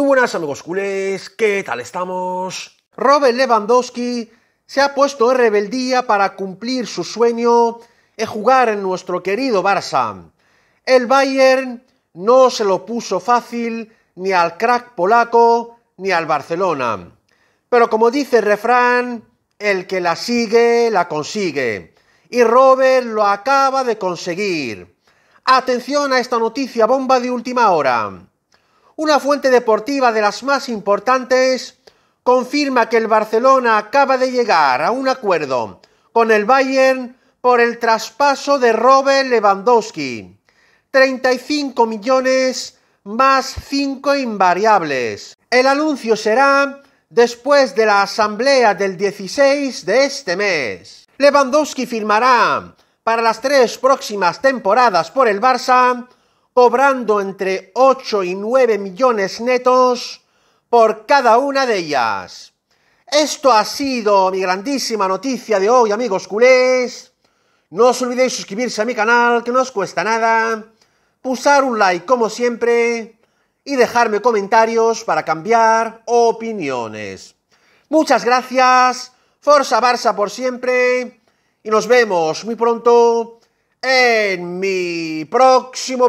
Muy buenas amigos culés, ¿qué tal estamos? Robert Lewandowski se ha puesto en rebeldía para cumplir su sueño de jugar en nuestro querido Barça. El Bayern no se lo puso fácil ni al crack polaco ni al Barcelona. Pero como dice el refrán, el que la sigue, la consigue. Y Robert lo acaba de conseguir. Atención a esta noticia bomba de última hora. Una fuente deportiva de las más importantes confirma que el Barcelona acaba de llegar a un acuerdo con el Bayern por el traspaso de Robert Lewandowski. 35 millones más 5 invariables. El anuncio será después de la asamblea del 16 de este mes. Lewandowski firmará para las tres próximas temporadas por el Barça cobrando entre 8 y 9 millones netos por cada una de ellas. Esto ha sido mi grandísima noticia de hoy, amigos culés. No os olvidéis suscribirse a mi canal, que no os cuesta nada. Pulsar un like, como siempre. Y dejarme comentarios para cambiar opiniones. Muchas gracias. Forza Barça por siempre. Y nos vemos muy pronto Εν μη προξίμο